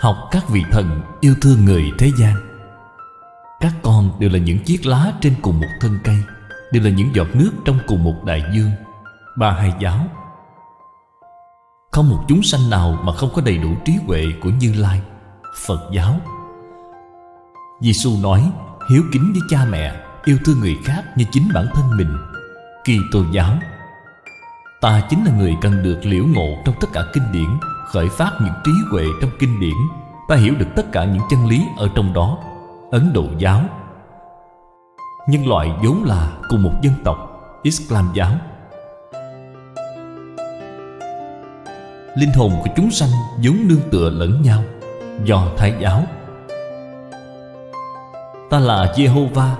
học các vị thần yêu thương người thế gian các con đều là những chiếc lá trên cùng một thân cây đều là những giọt nước trong cùng một đại dương ba hai giáo không một chúng sanh nào mà không có đầy đủ trí huệ của như lai phật giáo giêsu nói hiếu kính với cha mẹ yêu thương người khác như chính bản thân mình kỳ tô giáo ta chính là người cần được liễu ngộ trong tất cả kinh điển khởi phát những trí huệ trong kinh điển ta hiểu được tất cả những chân lý ở trong đó ấn độ giáo nhân loại vốn là cùng một dân tộc islam giáo linh hồn của chúng sanh vốn nương tựa lẫn nhau do thái giáo ta là jehovah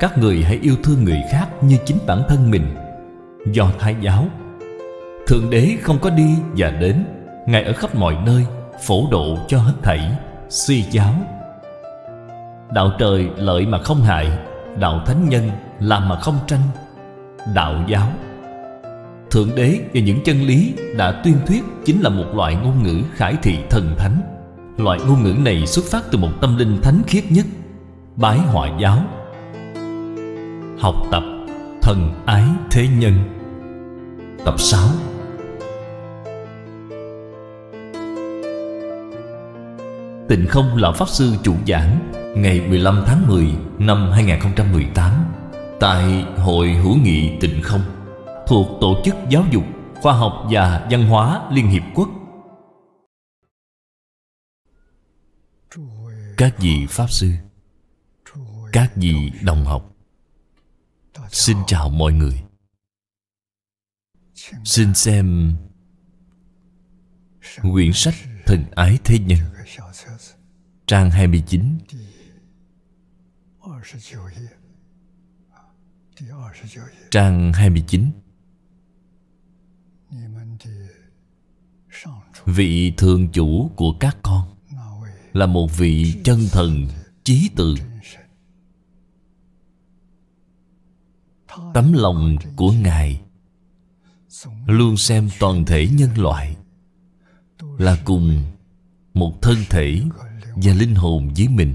các người hãy yêu thương người khác như chính bản thân mình do thái giáo thượng đế không có đi và đến Ngài ở khắp mọi nơi Phổ độ cho hết thảy Suy giáo Đạo trời lợi mà không hại Đạo thánh nhân làm mà không tranh Đạo giáo Thượng đế và những chân lý đã tuyên thuyết Chính là một loại ngôn ngữ khải thị thần thánh Loại ngôn ngữ này xuất phát từ một tâm linh thánh khiết nhất Bái họa giáo Học tập thần ái thế nhân Tập 6 Tịnh Không là Pháp Sư chủ giảng Ngày 15 tháng 10 năm 2018 Tại Hội Hữu nghị Tịnh Không Thuộc Tổ chức Giáo dục, Khoa học và Văn hóa Liên Hiệp Quốc Các vị Pháp Sư Các vị đồng học Xin chào mọi người Xin xem Quyển sách Thần Ái Thế Nhân trang 29 Trang 29 Vị thường chủ của các con Là một vị chân thần trí từ Tấm lòng của Ngài Luôn xem toàn thể nhân loại Là cùng một thân thể và linh hồn với mình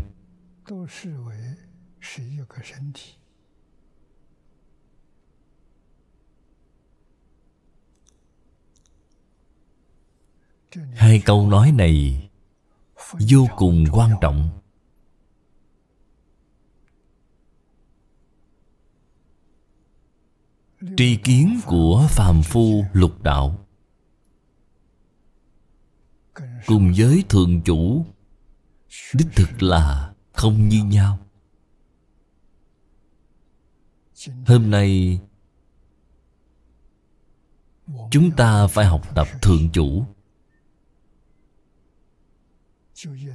hai câu nói này vô cùng quan trọng tri kiến của phàm phu lục đạo cùng giới thượng chủ đích thực là không như nhau hôm nay chúng ta phải học tập thượng chủ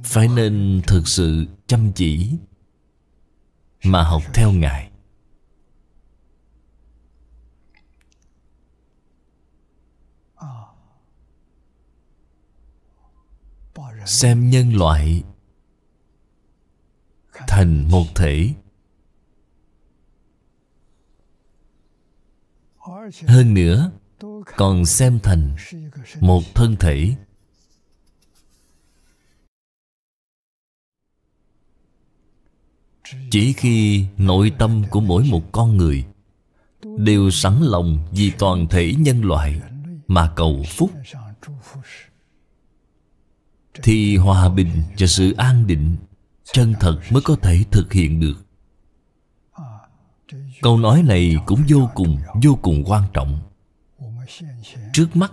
phải nên thực sự chăm chỉ mà học theo ngài xem nhân loại thành một thể hơn nữa còn xem thành một thân thể chỉ khi nội tâm của mỗi một con người đều sẵn lòng vì toàn thể nhân loại mà cầu phúc thì hòa bình và sự an định chân thật mới có thể thực hiện được câu nói này cũng vô cùng vô cùng quan trọng trước mắt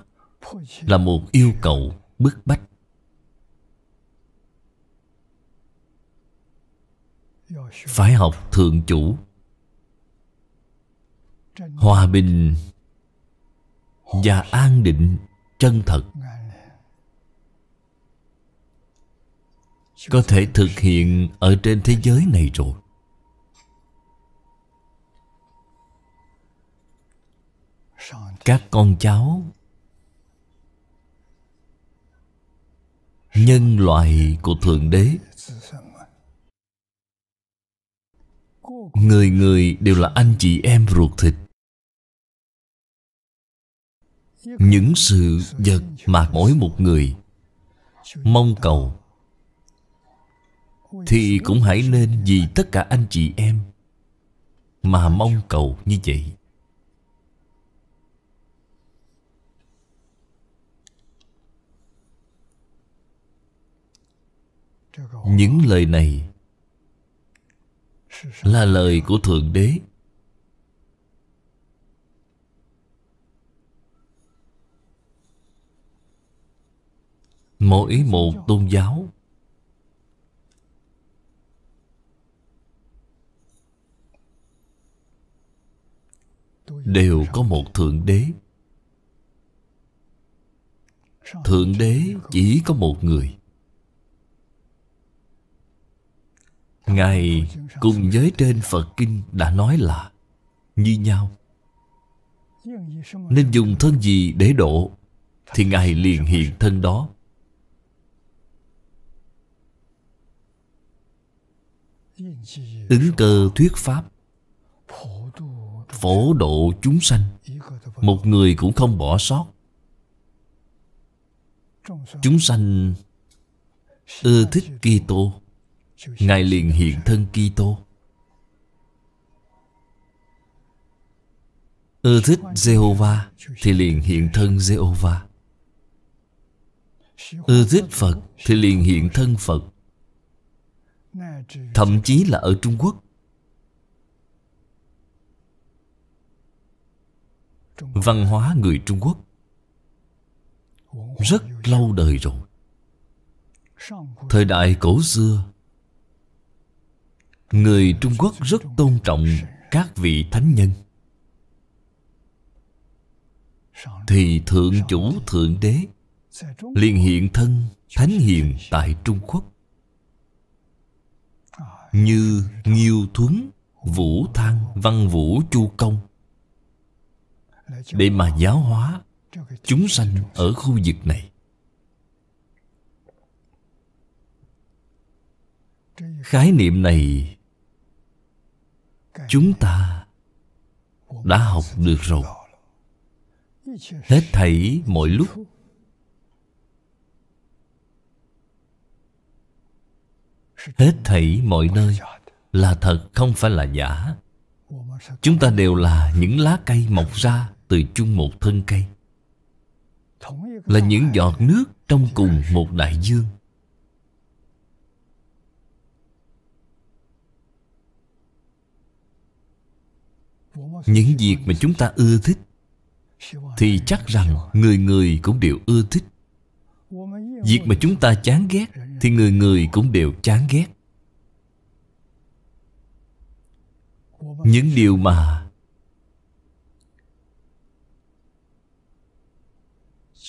là một yêu cầu bức bách phải học thượng chủ hòa bình và an định chân thật có thể thực hiện ở trên thế giới này rồi các con cháu nhân loại của thượng đế người người đều là anh chị em ruột thịt những sự vật mà mỗi một người mong cầu thì cũng hãy nên vì tất cả anh chị em Mà mong cầu như vậy Những lời này Là lời của Thượng Đế Mỗi một tôn giáo đều có một thượng đế thượng đế chỉ có một người ngài cùng với trên phật kinh đã nói là như nhau nên dùng thân gì để độ thì ngài liền hiện thân đó ứng cơ thuyết pháp phổ độ chúng sanh Một người cũng không bỏ sót Chúng sanh ưa thích Kitô Ngài liền hiện thân Kitô Ưa thích Jehovah Thì liền hiện thân Jehovah Ưa thích Phật Thì liền hiện thân Phật Thậm chí là ở Trung Quốc văn hóa người Trung Quốc rất lâu đời rồi. Thời đại cổ xưa, người Trung Quốc rất tôn trọng các vị thánh nhân. Thì Thượng Chủ Thượng Đế liền hiện thân Thánh Hiền tại Trung Quốc. Như Nghiêu Thuấn, Vũ Thang, Văn Vũ Chu Công để mà giáo hóa chúng sanh ở khu vực này khái niệm này chúng ta đã học được rồi hết thảy mọi lúc hết thảy mọi nơi là thật không phải là giả chúng ta đều là những lá cây mọc ra từ chung một thân cây Là những giọt nước trong cùng một đại dương Những việc mà chúng ta ưa thích Thì chắc rằng người người cũng đều ưa thích Việc mà chúng ta chán ghét Thì người người cũng đều chán ghét Những điều mà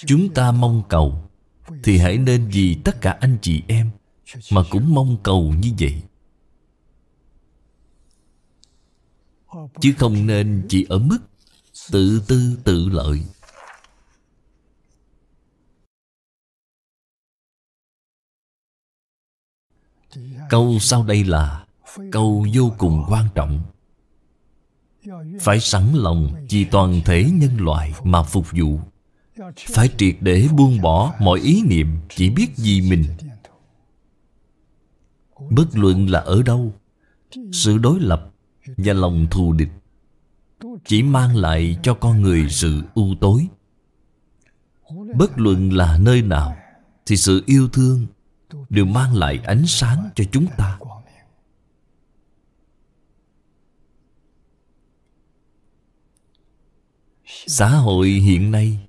chúng ta mong cầu thì hãy nên vì tất cả anh chị em mà cũng mong cầu như vậy chứ không nên chỉ ở mức tự tư tự lợi câu sau đây là câu vô cùng quan trọng phải sẵn lòng vì toàn thể nhân loại mà phục vụ phải triệt để buông bỏ mọi ý niệm chỉ biết vì mình bất luận là ở đâu sự đối lập và lòng thù địch chỉ mang lại cho con người sự u tối bất luận là nơi nào thì sự yêu thương đều mang lại ánh sáng cho chúng ta xã hội hiện nay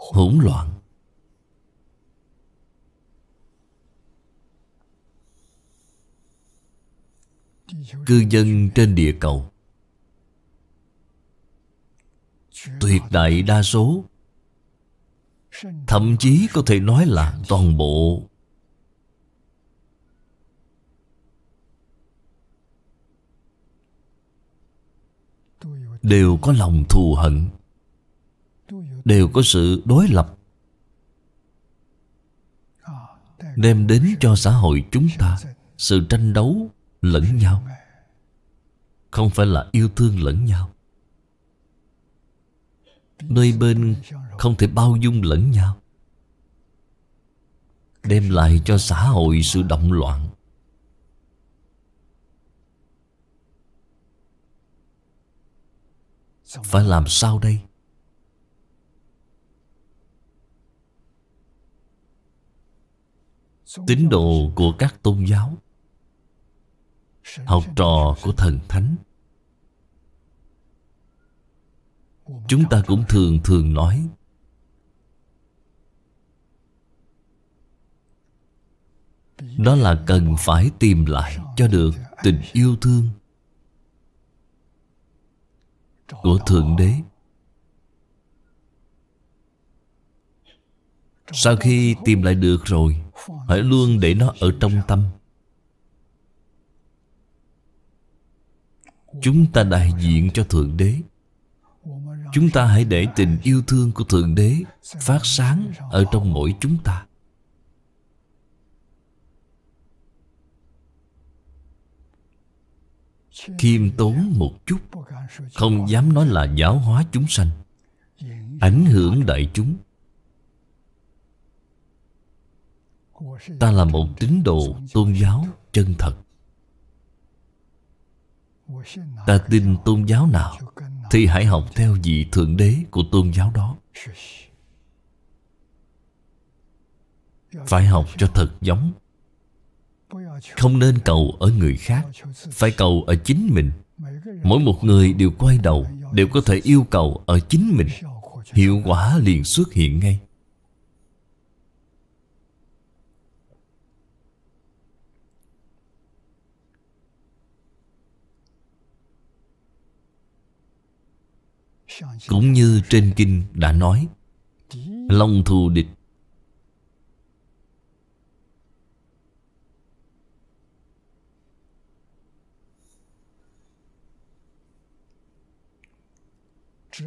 hỗn loạn cư dân trên địa cầu tuyệt đại đa số thậm chí có thể nói là toàn bộ đều có lòng thù hận đều có sự đối lập đem đến cho xã hội chúng ta sự tranh đấu lẫn nhau không phải là yêu thương lẫn nhau đôi bên không thể bao dung lẫn nhau đem lại cho xã hội sự động loạn phải làm sao đây tín đồ của các tôn giáo học trò của thần thánh chúng ta cũng thường thường nói đó là cần phải tìm lại cho được tình yêu thương của thượng đế sau khi tìm lại được rồi Hãy luôn để nó ở trong tâm Chúng ta đại diện cho Thượng Đế Chúng ta hãy để tình yêu thương của Thượng Đế Phát sáng ở trong mỗi chúng ta Khiêm tốn một chút Không dám nói là giáo hóa chúng sanh Ảnh hưởng đại chúng ta là một tín đồ tôn giáo chân thật ta tin tôn giáo nào thì hãy học theo vị thượng đế của tôn giáo đó phải học cho thật giống không nên cầu ở người khác phải cầu ở chính mình mỗi một người đều quay đầu đều có thể yêu cầu ở chính mình hiệu quả liền xuất hiện ngay Cũng như trên kinh đã nói Long thù địch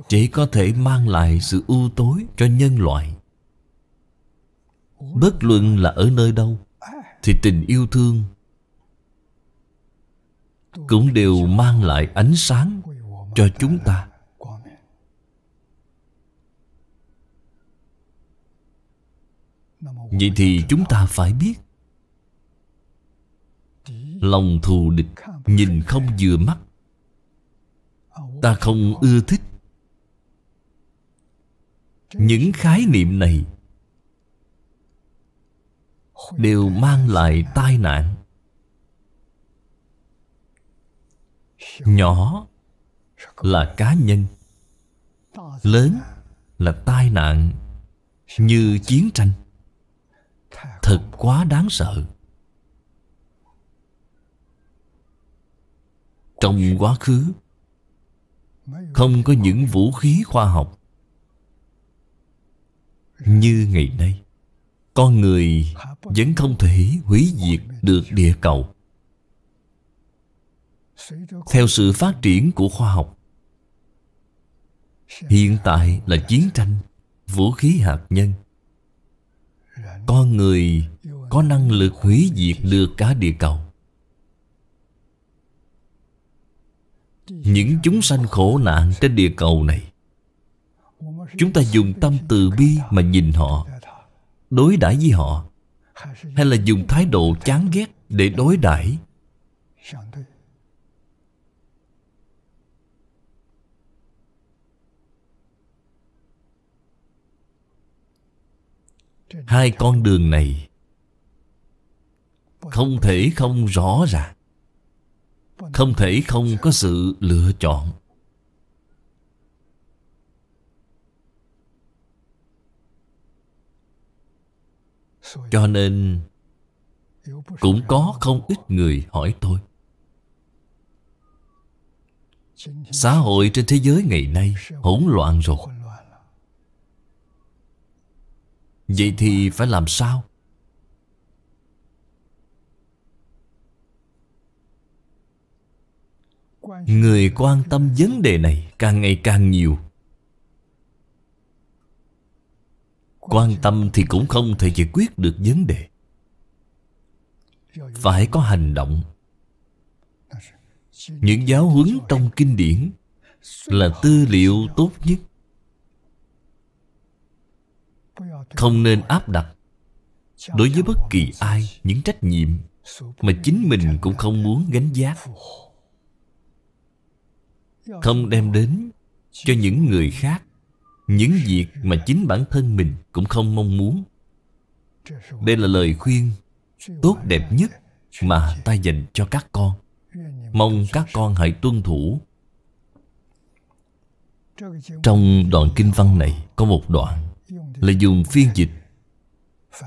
Chỉ có thể mang lại sự ưu tối cho nhân loại Bất luận là ở nơi đâu Thì tình yêu thương Cũng đều mang lại ánh sáng cho chúng ta Vậy thì chúng ta phải biết Lòng thù địch Nhìn không vừa mắt Ta không ưa thích Những khái niệm này Đều mang lại tai nạn Nhỏ là cá nhân Lớn là tai nạn Như chiến tranh Thật quá đáng sợ Trong quá khứ Không có những vũ khí khoa học Như ngày nay Con người vẫn không thể hủy diệt được địa cầu Theo sự phát triển của khoa học Hiện tại là chiến tranh Vũ khí hạt nhân con người có năng lực hủy diệt được cả địa cầu những chúng sanh khổ nạn trên địa cầu này chúng ta dùng tâm từ bi mà nhìn họ đối đãi với họ hay là dùng thái độ chán ghét để đối đãi hai con đường này không thể không rõ ràng không thể không có sự lựa chọn cho nên cũng có không ít người hỏi tôi xã hội trên thế giới ngày nay hỗn loạn rồi Vậy thì phải làm sao? Người quan tâm vấn đề này càng ngày càng nhiều Quan tâm thì cũng không thể giải quyết được vấn đề Phải có hành động Những giáo huấn trong kinh điển Là tư liệu tốt nhất không nên áp đặt đối với bất kỳ ai những trách nhiệm mà chính mình cũng không muốn gánh giác không đem đến cho những người khác những việc mà chính bản thân mình cũng không mong muốn đây là lời khuyên tốt đẹp nhất mà ta dành cho các con mong các con hãy tuân thủ trong đoạn kinh văn này có một đoạn là dùng phiên dịch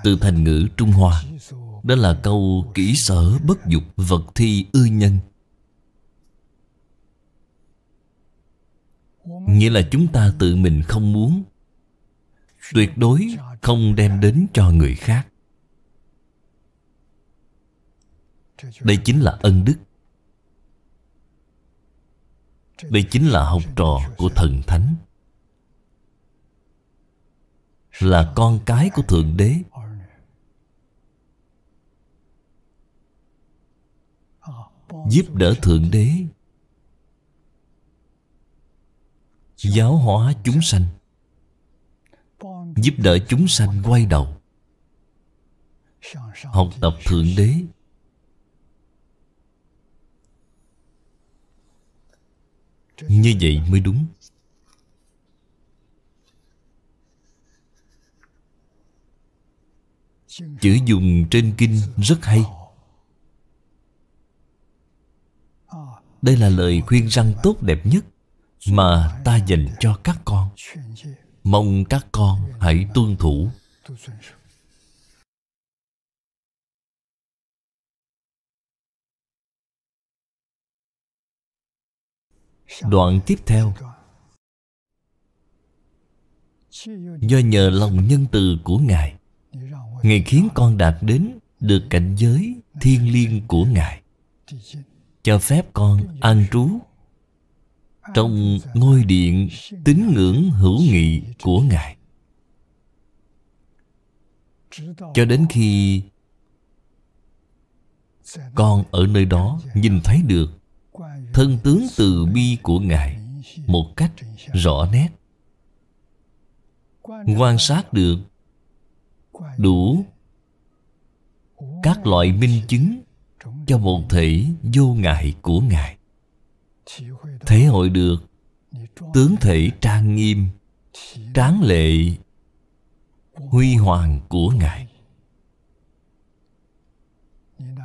từ thành ngữ Trung Hoa. Đó là câu kỹ sở bất dục vật thi ư nhân. Nghĩa là chúng ta tự mình không muốn Tuyệt đối không đem đến cho người khác Đây chính là ân đức Đây chính là học trò của thần thánh là con cái của Thượng Đế giúp đỡ Thượng Đế giáo hóa chúng sanh giúp đỡ chúng sanh quay đầu học tập Thượng Đế như vậy mới đúng Chữ dùng trên kinh rất hay Đây là lời khuyên răng tốt đẹp nhất Mà ta dành cho các con Mong các con hãy tuân thủ Đoạn tiếp theo Do nhờ lòng nhân từ của Ngài Ngài khiến con đạt đến được cảnh giới thiên liêng của Ngài Cho phép con an trú Trong ngôi điện tín ngưỡng hữu nghị của Ngài Cho đến khi Con ở nơi đó nhìn thấy được Thân tướng từ bi của Ngài Một cách rõ nét Quan sát được đủ các loại minh chứng cho một thể vô ngại của ngài thể hội được tướng thể trang nghiêm tráng lệ huy hoàng của ngài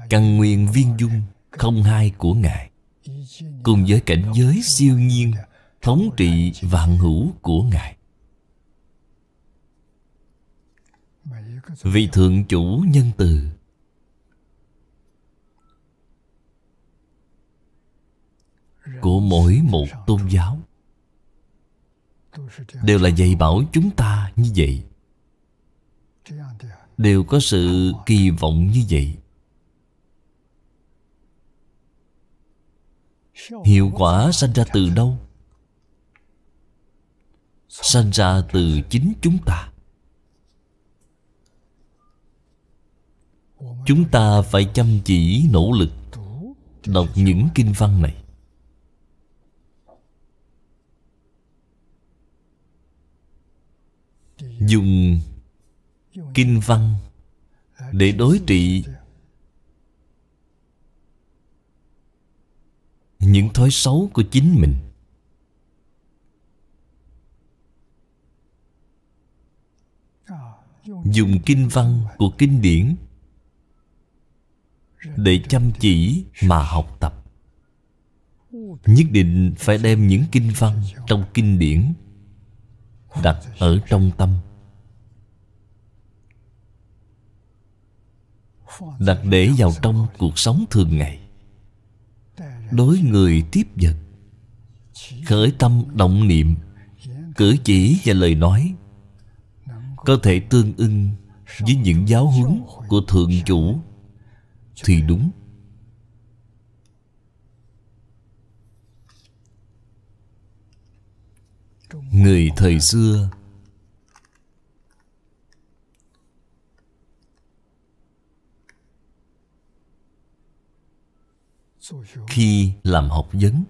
căn nguyên viên dung không hai của ngài cùng với cảnh giới siêu nhiên thống trị vạn hữu của ngài Vì thượng chủ nhân từ Của mỗi một tôn giáo Đều là dạy bảo chúng ta như vậy Đều có sự kỳ vọng như vậy Hiệu quả sanh ra từ đâu? Sanh ra từ chính chúng ta chúng ta phải chăm chỉ nỗ lực đọc những kinh văn này dùng kinh văn để đối trị những thói xấu của chính mình dùng kinh văn của kinh điển để chăm chỉ mà học tập nhất định phải đem những kinh văn trong kinh điển đặt ở trong tâm đặt để vào trong cuộc sống thường ngày đối người tiếp vật khởi tâm động niệm cử chỉ và lời nói có thể tương ưng với những giáo huấn của thượng chủ thì đúng người thời xưa khi làm học vấn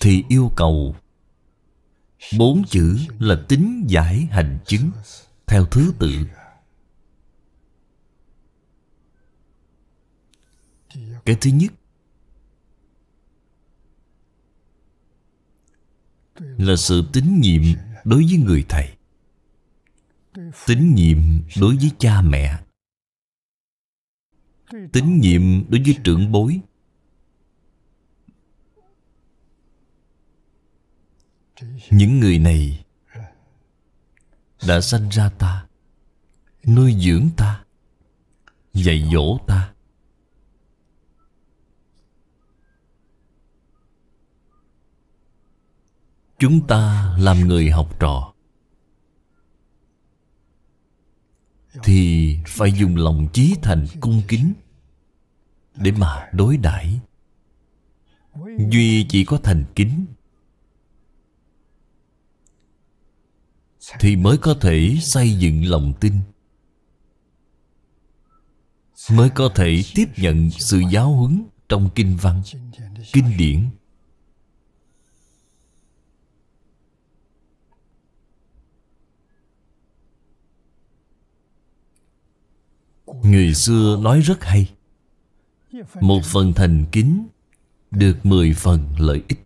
thì yêu cầu bốn chữ là tính giải hành chứng theo thứ tự cái thứ nhất là sự tín nhiệm đối với người thầy tín nhiệm đối với cha mẹ tín nhiệm đối với trưởng bối những người này đã sanh ra ta nuôi dưỡng ta dạy dỗ ta chúng ta làm người học trò thì phải dùng lòng chí thành cung kính để mà đối đãi duy chỉ có thành kính thì mới có thể xây dựng lòng tin mới có thể tiếp nhận sự giáo huấn trong kinh văn kinh điển Người xưa nói rất hay Một phần thành kính Được mười phần lợi ích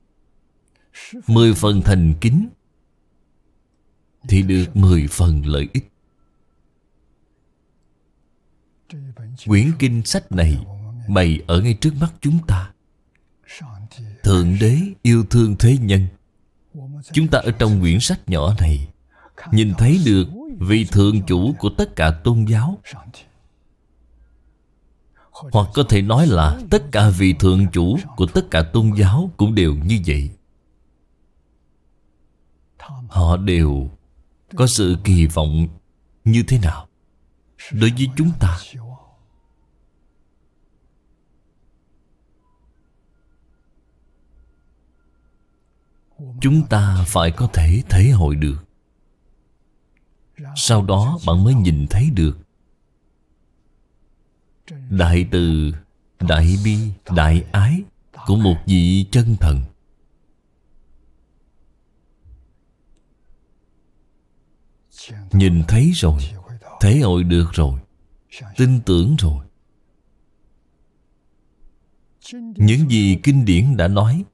mười phần thành kính Thì được mười phần lợi ích Quyển kinh sách này Bày ở ngay trước mắt chúng ta Thượng đế yêu thương thế nhân Chúng ta ở trong quyển sách nhỏ này Nhìn thấy được vị thượng chủ của tất cả tôn giáo hoặc có thể nói là tất cả vị thượng chủ của tất cả tôn giáo cũng đều như vậy Họ đều có sự kỳ vọng như thế nào Đối với chúng ta Chúng ta phải có thể thể hội được Sau đó bạn mới nhìn thấy được Đại từ Đại bi Đại ái Của một vị chân thần Nhìn thấy rồi Thể hội được rồi Tin tưởng rồi Những gì kinh điển đã nói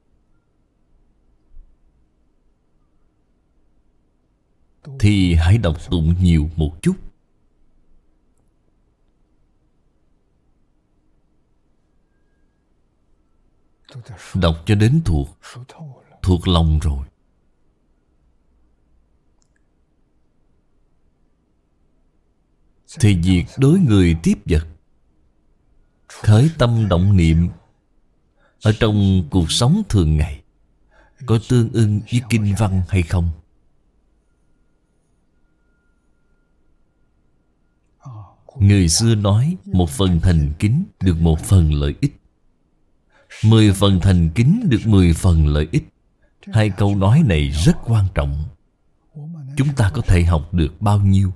Thì hãy đọc tụng nhiều một chút Đọc cho đến thuộc Thuộc lòng rồi Thì việc đối người tiếp vật Khởi tâm động niệm Ở trong cuộc sống thường ngày Có tương ưng với kinh văn hay không? Người xưa nói một phần thành kính được một phần lợi ích Mười phần thành kính được mười phần lợi ích Hai câu nói này rất quan trọng Chúng ta có thể học được bao nhiêu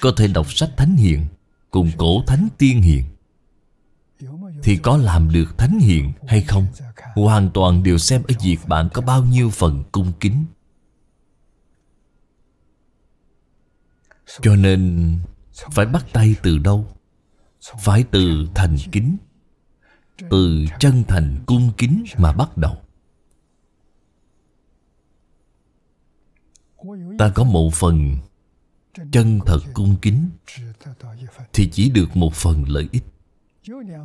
Có thể đọc sách Thánh Hiền Cùng cổ Thánh Tiên Hiền Thì có làm được Thánh Hiền hay không Hoàn toàn đều xem ở việc bạn có bao nhiêu phần cung kính Cho nên Phải bắt tay từ đâu Phải từ thành kính từ chân thành cung kính mà bắt đầu ta có một phần chân thật cung kính thì chỉ được một phần lợi ích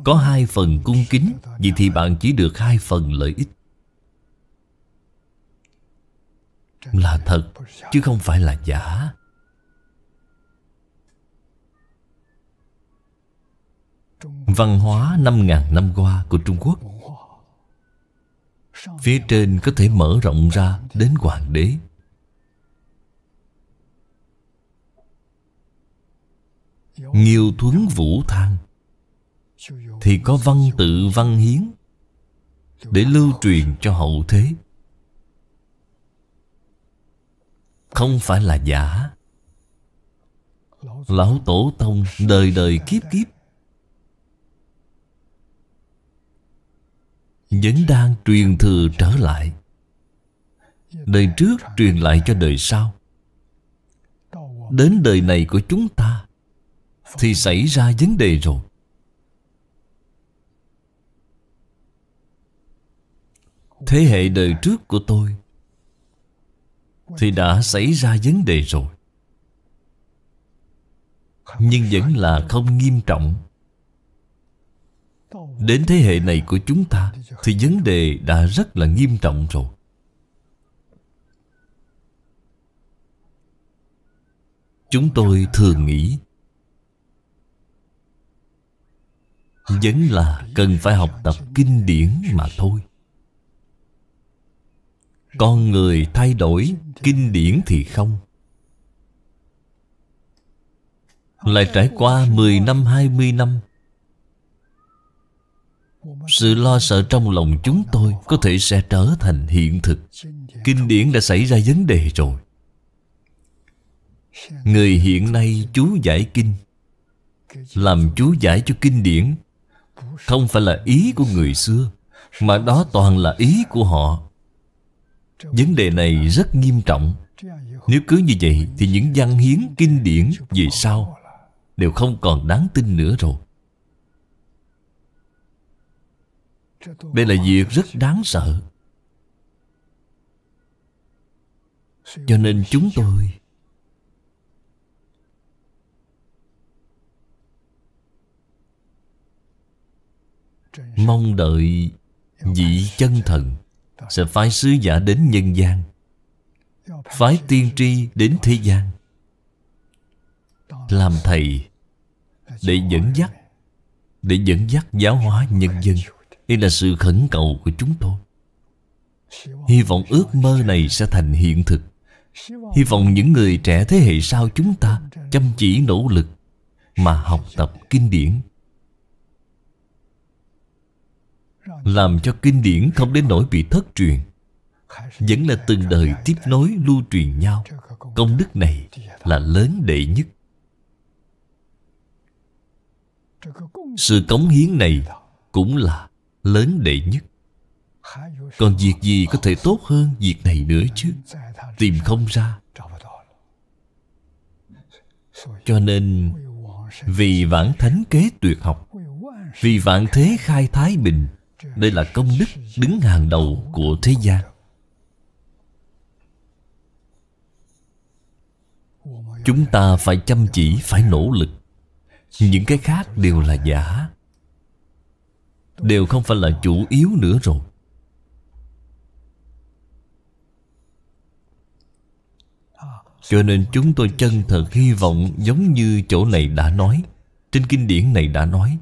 có hai phần cung kính vậy thì bạn chỉ được hai phần lợi ích là thật chứ không phải là giả văn hóa 5.000 năm qua của Trung Quốc Phía trên có thể mở rộng ra đến hoàng đế nhiều thuấn vũ thang Thì có văn tự văn hiến Để lưu truyền cho hậu thế Không phải là giả Lão Tổ Tông đời đời kiếp kiếp vẫn đang truyền thừa trở lại đời trước truyền lại cho đời sau đến đời này của chúng ta thì xảy ra vấn đề rồi thế hệ đời trước của tôi thì đã xảy ra vấn đề rồi nhưng vẫn là không nghiêm trọng đến thế hệ này của chúng ta thì vấn đề đã rất là nghiêm trọng rồi chúng tôi thường nghĩ vẫn là cần phải học tập kinh điển mà thôi con người thay đổi kinh điển thì không lại trải qua 10 năm 20 năm sự lo sợ trong lòng chúng tôi có thể sẽ trở thành hiện thực kinh điển đã xảy ra vấn đề rồi người hiện nay chú giải kinh làm chú giải cho kinh điển không phải là ý của người xưa mà đó toàn là ý của họ vấn đề này rất nghiêm trọng nếu cứ như vậy thì những văn hiến kinh điển về sau đều không còn đáng tin nữa rồi đây là việc rất đáng sợ cho nên chúng tôi mong đợi vị chân thần sẽ phái sứ giả đến nhân gian phái tiên tri đến thế gian làm thầy để dẫn dắt để dẫn dắt giáo hóa nhân dân đây là sự khẩn cầu của chúng tôi Hy vọng ước mơ này sẽ thành hiện thực Hy vọng những người trẻ thế hệ sau chúng ta Chăm chỉ nỗ lực Mà học tập kinh điển Làm cho kinh điển không đến nỗi bị thất truyền Vẫn là từng đời tiếp nối lưu truyền nhau Công đức này là lớn đệ nhất Sự cống hiến này cũng là lớn đệ nhất còn việc gì có thể tốt hơn việc này nữa chứ tìm không ra cho nên vì vãn thánh kế tuyệt học vì vạn thế khai thái bình đây là công đức đứng hàng đầu của thế gian chúng ta phải chăm chỉ phải nỗ lực những cái khác đều là giả Đều không phải là chủ yếu nữa rồi Cho nên chúng tôi chân thật hy vọng giống như chỗ này đã nói Trên kinh điển này đã nói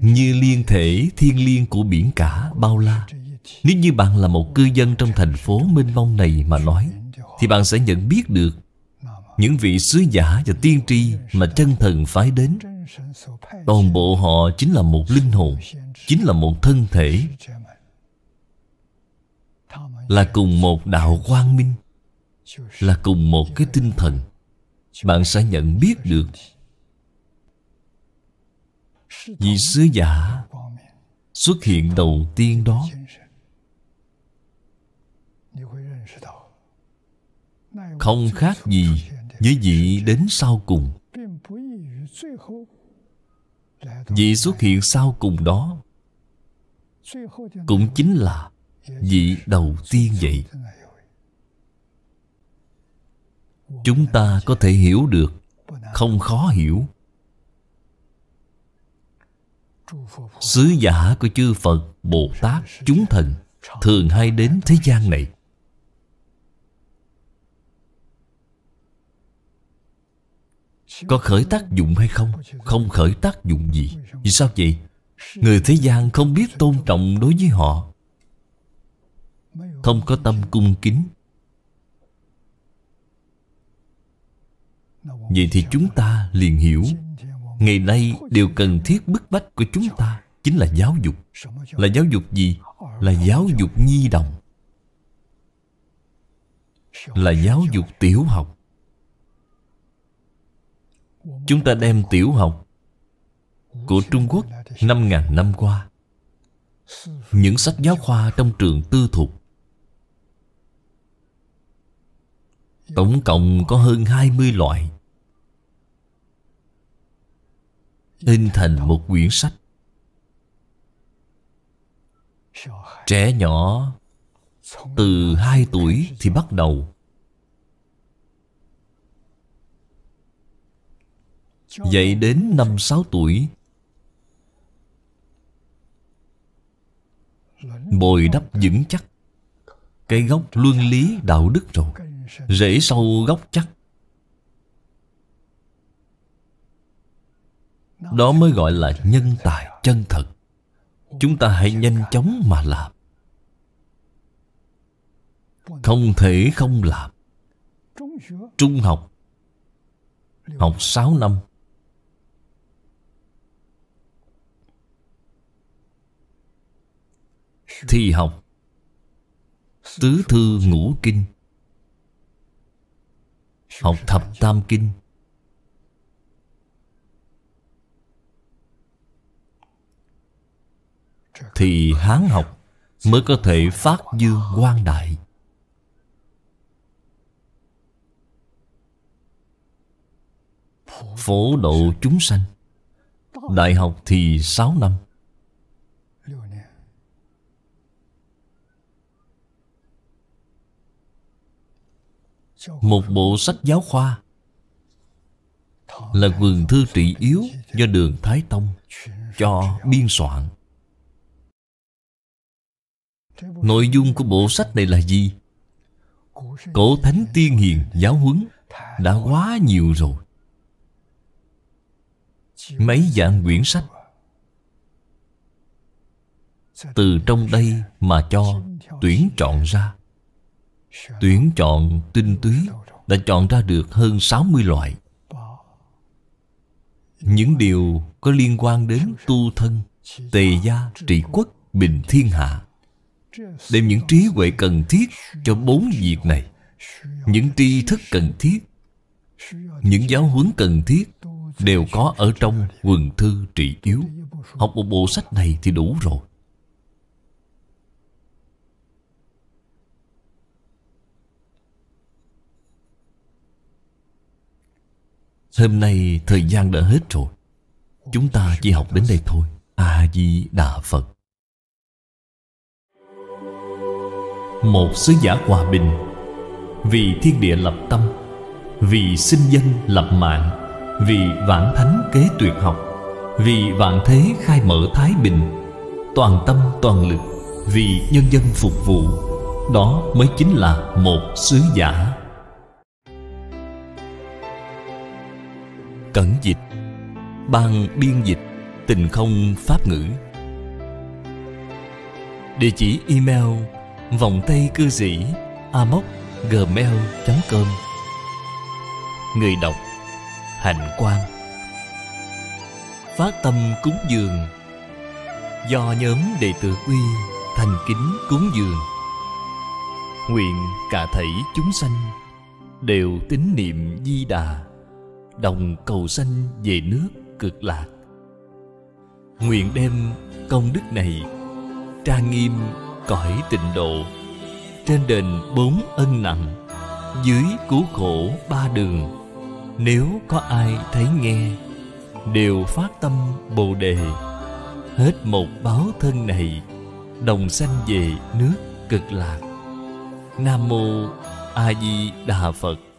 Như liên thể thiên liêng của biển cả bao la Nếu như bạn là một cư dân trong thành phố mênh mông này mà nói Thì bạn sẽ nhận biết được những vị sứ giả và tiên tri mà chân thần phái đến toàn bộ họ chính là một linh hồn chính là một thân thể là cùng một đạo quang minh là cùng một cái tinh thần bạn sẽ nhận biết được vị sứ giả xuất hiện đầu tiên đó không khác gì với vị đến sau cùng vị xuất hiện sau cùng đó cũng chính là vị đầu tiên vậy chúng ta có thể hiểu được không khó hiểu sứ giả của chư phật bồ tát chúng thần thường hay đến thế gian này Có khởi tác dụng hay không? Không khởi tác dụng gì Vì sao vậy? Người thế gian không biết tôn trọng đối với họ Không có tâm cung kính Vậy thì chúng ta liền hiểu Ngày nay điều cần thiết bức bách của chúng ta Chính là giáo dục Là giáo dục gì? Là giáo dục nhi đồng Là giáo dục tiểu học Chúng ta đem tiểu học Của Trung Quốc 5.000 năm qua Những sách giáo khoa trong trường tư thục Tổng cộng có hơn 20 loại In thành một quyển sách Trẻ nhỏ Từ 2 tuổi thì bắt đầu Dạy đến năm sáu tuổi Bồi đắp vững chắc Cái gốc luân lý đạo đức rồi Rễ sâu gốc chắc Đó mới gọi là nhân tài chân thật Chúng ta hãy nhanh chóng mà làm Không thể không làm Trung học Học sáu năm Thi học Tứ thư ngũ kinh Học thập tam kinh Thì Hán học mới có thể phát dương quang đại Phổ độ chúng sanh Đại học thì sáu năm một bộ sách giáo khoa là vườn thư trị yếu do đường Thái Tông cho biên soạn. Nội dung của bộ sách này là gì? Cổ Thánh Tiên Hiền giáo huấn đã quá nhiều rồi. Mấy dạng quyển sách từ trong đây mà cho tuyển chọn ra Tuyển chọn tinh túy Đã chọn ra được hơn 60 loại Những điều có liên quan đến tu thân Tề gia, trị quốc, bình thiên hạ Đem những trí huệ cần thiết cho bốn việc này Những tri thức cần thiết Những giáo huấn cần thiết Đều có ở trong quần thư trị yếu Học một bộ sách này thì đủ rồi Hôm nay thời gian đã hết rồi Chúng ta chỉ học đến đây thôi A-di-đà Phật Một sứ giả hòa bình Vì thiên địa lập tâm Vì sinh dân lập mạng Vì vạn thánh kế tuyệt học Vì vạn thế khai mở thái bình Toàn tâm toàn lực Vì nhân dân phục vụ Đó mới chính là một sứ giả cẩn dịch ban biên dịch tình không pháp ngữ địa chỉ email vòng tay cư sĩ amoc gmail com người đọc hạnh quang phát tâm cúng dường do nhóm đệ tử quy thành kính cúng dường nguyện cả thảy chúng sanh đều tín niệm di đà đồng cầu sanh về nước cực lạc nguyện đem công đức này tra nghiêm cõi tịnh độ trên đền bốn ân nặng dưới cứu khổ ba đường nếu có ai thấy nghe đều phát tâm bồ đề hết một báo thân này đồng sanh về nước cực lạc nam mô a di đà phật